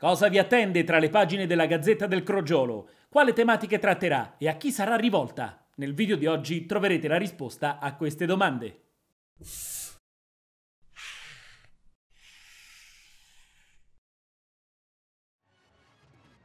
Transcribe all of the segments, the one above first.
Cosa vi attende tra le pagine della Gazzetta del Crogiolo? Quale tematiche tratterà e a chi sarà rivolta? Nel video di oggi troverete la risposta a queste domande.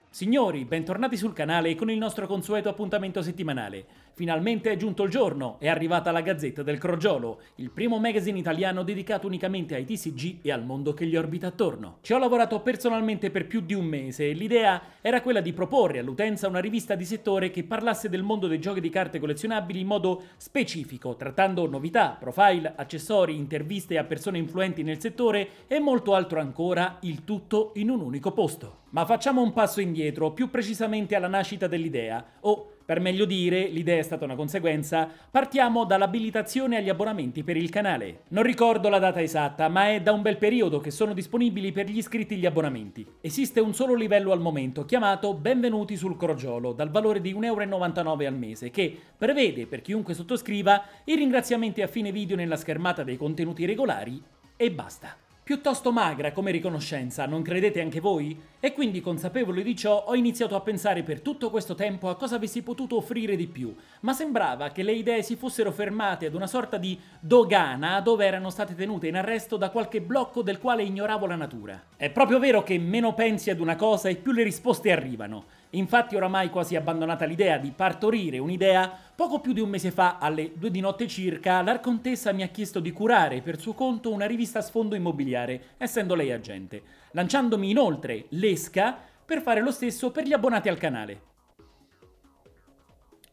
Signori, bentornati sul canale con il nostro consueto appuntamento settimanale. Finalmente è giunto il giorno, è arrivata la Gazzetta del Crogiolo, il primo magazine italiano dedicato unicamente ai TCG e al mondo che gli orbita attorno. Ci ho lavorato personalmente per più di un mese e l'idea era quella di proporre all'utenza una rivista di settore che parlasse del mondo dei giochi di carte collezionabili in modo specifico, trattando novità, profile, accessori, interviste a persone influenti nel settore e molto altro ancora, il tutto in un unico posto. Ma facciamo un passo indietro, più precisamente alla nascita dell'idea, o per meglio dire, l'idea è stata una conseguenza, partiamo dall'abilitazione agli abbonamenti per il canale. Non ricordo la data esatta, ma è da un bel periodo che sono disponibili per gli iscritti gli abbonamenti. Esiste un solo livello al momento, chiamato Benvenuti sul Crogiolo, dal valore di 1,99€ al mese, che prevede, per chiunque sottoscriva, i ringraziamenti a fine video nella schermata dei contenuti regolari e basta. Piuttosto magra come riconoscenza, non credete anche voi? E quindi consapevole di ciò ho iniziato a pensare per tutto questo tempo a cosa avessi potuto offrire di più, ma sembrava che le idee si fossero fermate ad una sorta di dogana dove erano state tenute in arresto da qualche blocco del quale ignoravo la natura. È proprio vero che meno pensi ad una cosa e più le risposte arrivano. Infatti oramai quasi abbandonata l'idea di partorire un'idea, poco più di un mese fa, alle due di notte circa, l'arcontessa mi ha chiesto di curare per suo conto una rivista sfondo immobiliare, essendo lei agente, lanciandomi inoltre l'esca per fare lo stesso per gli abbonati al canale.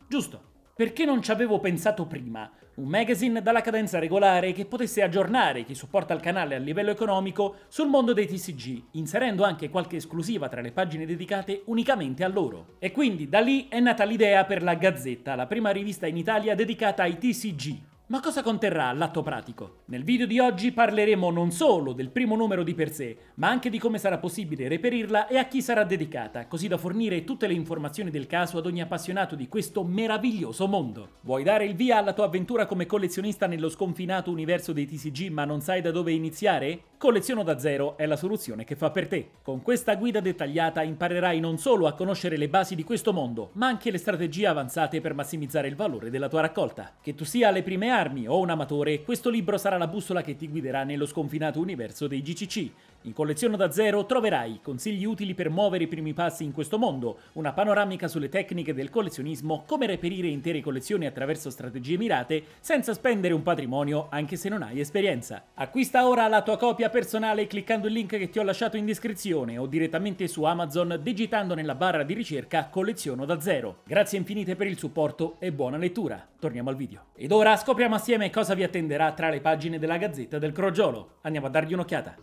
Giusto. Perché non ci avevo pensato prima? Un magazine dalla cadenza regolare che potesse aggiornare chi supporta il canale a livello economico sul mondo dei TCG, inserendo anche qualche esclusiva tra le pagine dedicate unicamente a loro. E quindi da lì è nata l'idea per la Gazzetta, la prima rivista in Italia dedicata ai TCG, ma cosa conterrà l'atto pratico? Nel video di oggi parleremo non solo del primo numero di per sé, ma anche di come sarà possibile reperirla e a chi sarà dedicata, così da fornire tutte le informazioni del caso ad ogni appassionato di questo meraviglioso mondo. Vuoi dare il via alla tua avventura come collezionista nello sconfinato universo dei TCG ma non sai da dove iniziare? Colleziono da zero è la soluzione che fa per te. Con questa guida dettagliata imparerai non solo a conoscere le basi di questo mondo, ma anche le strategie avanzate per massimizzare il valore della tua raccolta. Che tu sia alle prime armi, armi o un amatore, questo libro sarà la bussola che ti guiderà nello sconfinato universo dei GCC. In collezione da Zero troverai consigli utili per muovere i primi passi in questo mondo, una panoramica sulle tecniche del collezionismo, come reperire intere collezioni attraverso strategie mirate senza spendere un patrimonio anche se non hai esperienza. Acquista ora la tua copia personale cliccando il link che ti ho lasciato in descrizione o direttamente su Amazon digitando nella barra di ricerca collezione da Zero. Grazie infinite per il supporto e buona lettura! torniamo al video. Ed ora scopriamo assieme cosa vi attenderà tra le pagine della Gazzetta del Crogiolo. Andiamo a dargli un'occhiata.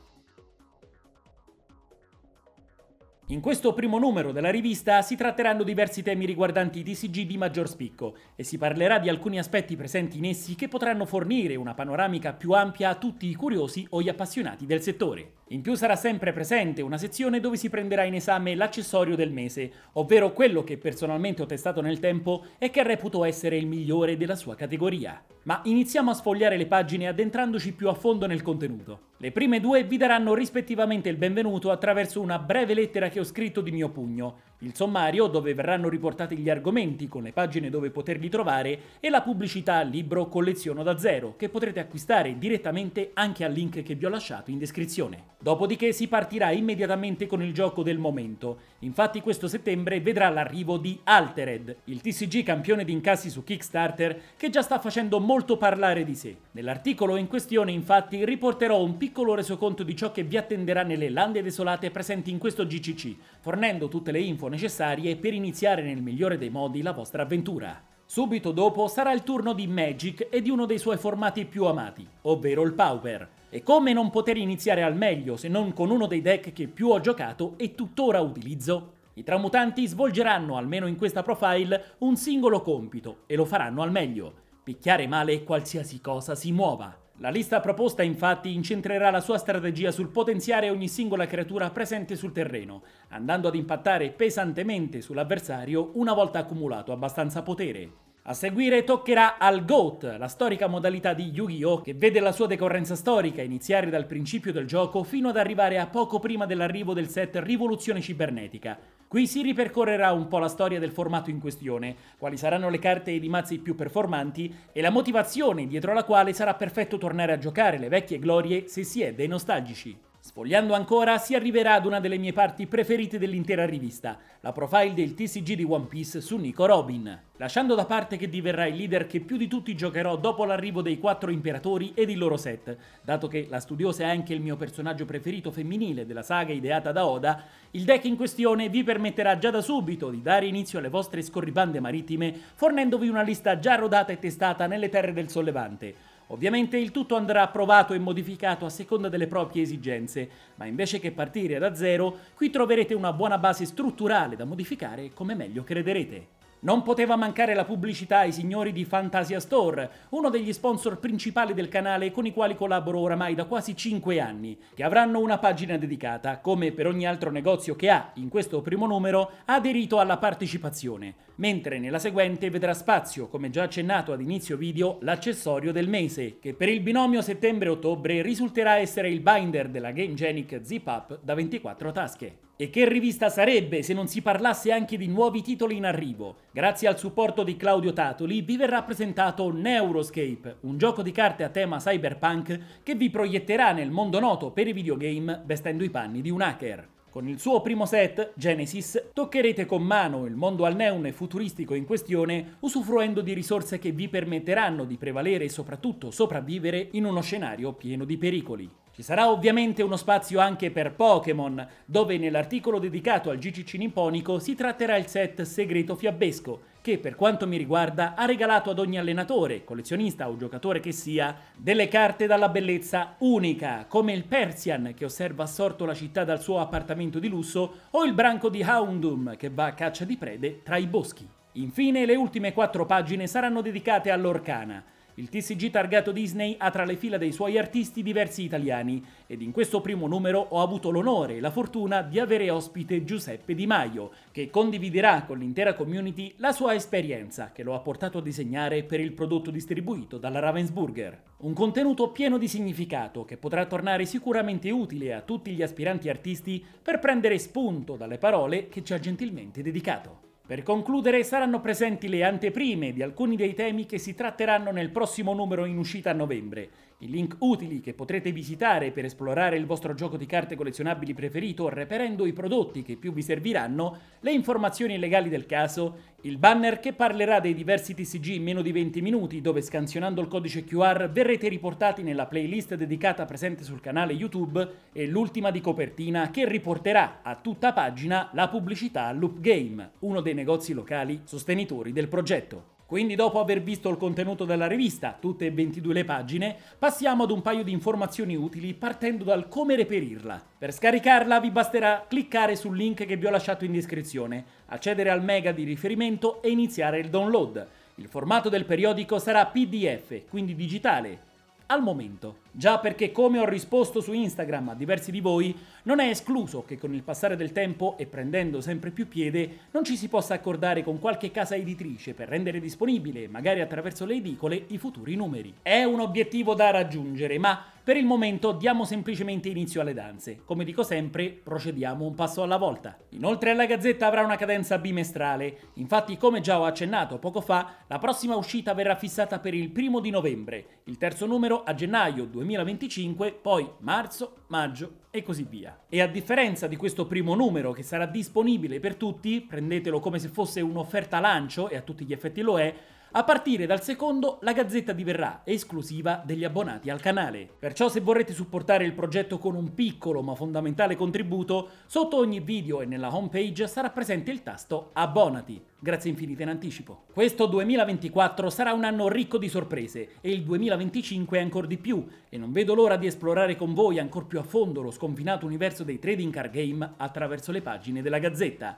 In questo primo numero della rivista si tratteranno diversi temi riguardanti i TCG di maggior spicco e si parlerà di alcuni aspetti presenti in essi che potranno fornire una panoramica più ampia a tutti i curiosi o gli appassionati del settore. In più sarà sempre presente una sezione dove si prenderà in esame l'accessorio del mese, ovvero quello che personalmente ho testato nel tempo e che reputo essere il migliore della sua categoria. Ma iniziamo a sfogliare le pagine addentrandoci più a fondo nel contenuto. Le prime due vi daranno rispettivamente il benvenuto attraverso una breve lettera che ho scritto di mio pugno, il sommario dove verranno riportati gli argomenti con le pagine dove poterli trovare e la pubblicità libro colleziono da zero che potrete acquistare direttamente anche al link che vi ho lasciato in descrizione. Dopodiché si partirà immediatamente con il gioco del momento Infatti questo settembre vedrà l'arrivo di Altered, il TCG campione di incassi su Kickstarter che già sta facendo molto parlare di sé. Nell'articolo in questione infatti riporterò un piccolo resoconto di ciò che vi attenderà nelle lande desolate presenti in questo GCC, fornendo tutte le info necessarie per iniziare nel migliore dei modi la vostra avventura. Subito dopo sarà il turno di Magic e di uno dei suoi formati più amati, ovvero il Pauper, e come non poter iniziare al meglio se non con uno dei deck che più ho giocato e tuttora utilizzo? I tramutanti svolgeranno, almeno in questa profile, un singolo compito e lo faranno al meglio, picchiare male qualsiasi cosa si muova. La lista proposta infatti incentrerà la sua strategia sul potenziare ogni singola creatura presente sul terreno, andando ad impattare pesantemente sull'avversario una volta accumulato abbastanza potere. A seguire toccherà al GOAT, la storica modalità di Yu-Gi-Oh! che vede la sua decorrenza storica iniziare dal principio del gioco fino ad arrivare a poco prima dell'arrivo del set Rivoluzione Cibernetica. Qui si ripercorrerà un po' la storia del formato in questione, quali saranno le carte ed i mazzi più performanti e la motivazione dietro la quale sarà perfetto tornare a giocare le vecchie glorie se si è dei nostalgici. Sfogliando ancora si arriverà ad una delle mie parti preferite dell'intera rivista, la profile del TCG di One Piece su Nico Robin. Lasciando da parte che diverrà il leader che più di tutti giocherò dopo l'arrivo dei quattro imperatori ed il loro set, dato che la studiosa è anche il mio personaggio preferito femminile della saga ideata da Oda, il deck in questione vi permetterà già da subito di dare inizio alle vostre scorribande marittime fornendovi una lista già rodata e testata nelle terre del sollevante, Ovviamente il tutto andrà approvato e modificato a seconda delle proprie esigenze, ma invece che partire da zero, qui troverete una buona base strutturale da modificare come meglio crederete. Non poteva mancare la pubblicità ai signori di Fantasia Store, uno degli sponsor principali del canale con i quali collaboro oramai da quasi 5 anni, che avranno una pagina dedicata, come per ogni altro negozio che ha, in questo primo numero, aderito alla partecipazione, mentre nella seguente vedrà spazio, come già accennato ad inizio video, l'accessorio del mese, che per il binomio settembre-ottobre risulterà essere il binder della Game Genic Zip Up da 24 tasche. E che rivista sarebbe se non si parlasse anche di nuovi titoli in arrivo? Grazie al supporto di Claudio Tatoli vi verrà presentato Neuroscape, un gioco di carte a tema cyberpunk che vi proietterà nel mondo noto per i videogame vestendo i panni di un hacker. Con il suo primo set, Genesis, toccherete con mano il mondo al neone futuristico in questione, usufruendo di risorse che vi permetteranno di prevalere e soprattutto sopravvivere in uno scenario pieno di pericoli. Ci sarà ovviamente uno spazio anche per Pokémon, dove nell'articolo dedicato al GCC nipponico si tratterà il set Segreto Fiabesco, che per quanto mi riguarda ha regalato ad ogni allenatore, collezionista o giocatore che sia, delle carte dalla bellezza unica, come il Persian che osserva assorto la città dal suo appartamento di lusso o il branco di Houndoom che va a caccia di prede tra i boschi. Infine le ultime quattro pagine saranno dedicate all'Orcana, il TCG targato Disney ha tra le fila dei suoi artisti diversi italiani ed in questo primo numero ho avuto l'onore e la fortuna di avere ospite Giuseppe Di Maio, che condividerà con l'intera community la sua esperienza che lo ha portato a disegnare per il prodotto distribuito dalla Ravensburger. Un contenuto pieno di significato che potrà tornare sicuramente utile a tutti gli aspiranti artisti per prendere spunto dalle parole che ci ha gentilmente dedicato. Per concludere saranno presenti le anteprime di alcuni dei temi che si tratteranno nel prossimo numero in uscita a novembre i link utili che potrete visitare per esplorare il vostro gioco di carte collezionabili preferito reperendo i prodotti che più vi serviranno, le informazioni legali del caso, il banner che parlerà dei diversi TCG in meno di 20 minuti dove scansionando il codice QR verrete riportati nella playlist dedicata presente sul canale YouTube e l'ultima di copertina che riporterà a tutta pagina la pubblicità Loop Game, uno dei negozi locali sostenitori del progetto. Quindi dopo aver visto il contenuto della rivista, tutte e 22 le pagine, passiamo ad un paio di informazioni utili partendo dal come reperirla. Per scaricarla vi basterà cliccare sul link che vi ho lasciato in descrizione, accedere al mega di riferimento e iniziare il download. Il formato del periodico sarà PDF, quindi digitale, al momento. Già perché, come ho risposto su Instagram a diversi di voi, non è escluso che con il passare del tempo e prendendo sempre più piede non ci si possa accordare con qualche casa editrice per rendere disponibile, magari attraverso le edicole, i futuri numeri. È un obiettivo da raggiungere, ma per il momento diamo semplicemente inizio alle danze. Come dico sempre, procediamo un passo alla volta. Inoltre la Gazzetta avrà una cadenza bimestrale. Infatti, come già ho accennato poco fa, la prossima uscita verrà fissata per il primo di novembre, il terzo numero a gennaio 2025, poi marzo, maggio e così via. E a differenza di questo primo numero che sarà disponibile per tutti, prendetelo come se fosse un'offerta lancio e a tutti gli effetti lo è, a partire dal secondo la gazzetta diverrà esclusiva degli abbonati al canale. Perciò se vorrete supportare il progetto con un piccolo ma fondamentale contributo, sotto ogni video e nella homepage sarà presente il tasto Abbonati. Grazie infinite in anticipo. Questo 2024 sarà un anno ricco di sorprese e il 2025 ancora di più e non vedo l'ora di esplorare con voi ancora più a fondo lo sconfinato universo dei trading card game attraverso le pagine della Gazzetta.